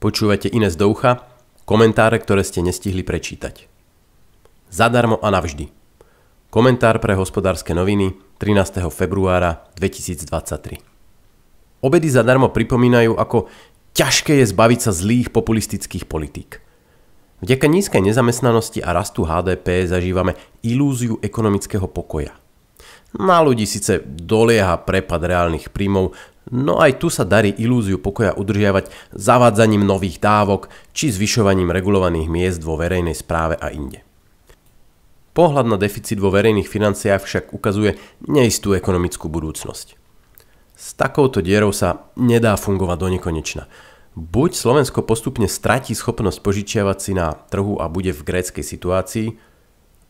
Počúvate iné z Doucha, komentáre, ktoré ste nestihli prečítať. Zadarmo a navždy. Komentár pre hospodárske noviny 13. februára 2023. Obedy zadarmo pripomínajú, ako ťažké je zbaviť sa zlých populistických politík. Vďaka nízkej nezamestnanosti a rastu HDP zažívame ilúziu ekonomického pokoja. Na ľudí síce dolieha prepad reálnych príjmov, No aj tu sa darí ilúziu pokoja udržiavať zavádzaním nových dávok či zvyšovaním regulovaných miest vo verejnej správe a inde. Pohľad na deficit vo verejných financiách však ukazuje neistú ekonomickú budúcnosť. S takouto dierou sa nedá fungovať do nekonečna. Buď Slovensko postupne stratí schopnosť požičiavať si na trhu a bude v gréckej situácii,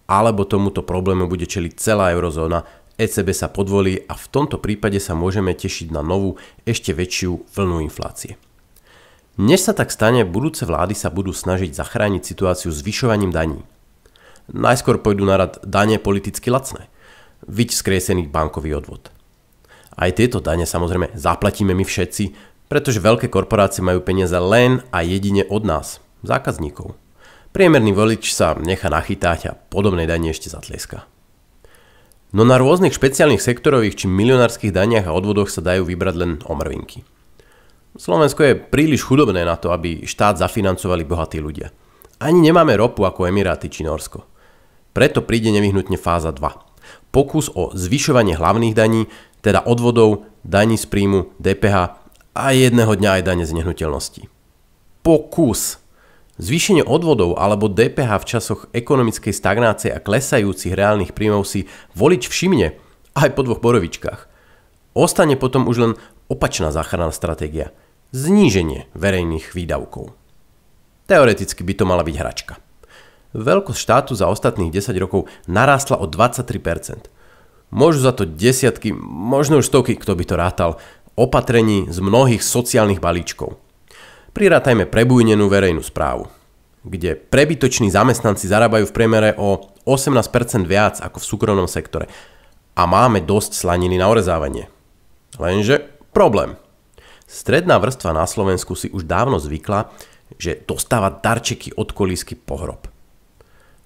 alebo tomuto problému bude čeliť celá eurozóna ECB sa podvolí a v tomto prípade sa môžeme tešiť na novú, ešte väčšiu vlnu inflácie. Než sa tak stane, budúce vlády sa budú snažiť zachrániť situáciu zvyšovaním daní. Najskôr pôjdu na rad dane politicky lacné, vyť skresený bankový odvod. Aj tieto dane samozrejme zaplatíme my všetci, pretože veľké korporácie majú peniaze len a jedine od nás, zákazníkov. Priemerný volič sa nechá nachytať a podobnej dani ešte zatlieska. No na rôznych špeciálnych sektorových či milionárskych daniach a odvodoch sa dajú vybrať len omrvinky. Slovensko je príliš chudobné na to, aby štát zafinancovali bohatí ľudia. Ani nemáme ropu ako Emiráty či Norsko. Preto príde nevyhnutne fáza 2. Pokus o zvyšovanie hlavných daní, teda odvodov, daní z príjmu, DPH a jedného dňa aj dane z nehnuteľností. Pokus! Zvýšenie odvodov alebo DPH v časoch ekonomickej stagnácie a klesajúcich reálnych príjmov si volič všimne aj po dvoch borovičkách. Ostane potom už len opačná záchranná stratégia. Zníženie verejných výdavkov. Teoreticky by to mala byť hračka. Veľkosť štátu za ostatných 10 rokov narástla o 23%. Môžu za to desiatky, možno už stovky, kto by to rátal, opatrení z mnohých sociálnych balíčkov – prirátajme prebujnenú verejnú správu, kde prebytoční zamestnanci zarábajú v priemere o 18% viac ako v súkromnom sektore a máme dosť slaniny na orezávanie. Lenže problém. Stredná vrstva na Slovensku si už dávno zvykla, že dostáva darčeky od kolísky pohrob.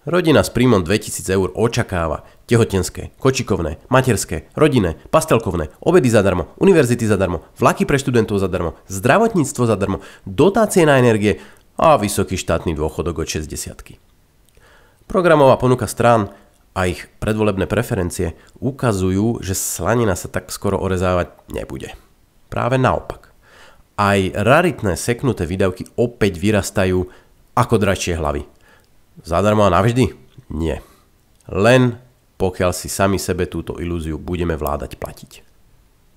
Rodina s príjmom 2000 eur očakáva tehotenské, kočikovné, materské, rodinné, pastelkovné, obedy zadarmo, univerzity zadarmo, vlaky pre študentov zadarmo, zdravotníctvo zadarmo, dotácie na energie a vysoký štátny dôchodok od 60. Programová ponuka strán a ich predvolebné preferencie ukazujú, že slanina sa tak skoro orezávať nebude. Práve naopak. Aj raritné seknuté výdavky opäť vyrastajú ako dračie hlavy Zadarmo a navždy? Nie. Len pokiaľ si sami sebe túto ilúziu budeme vládať platiť.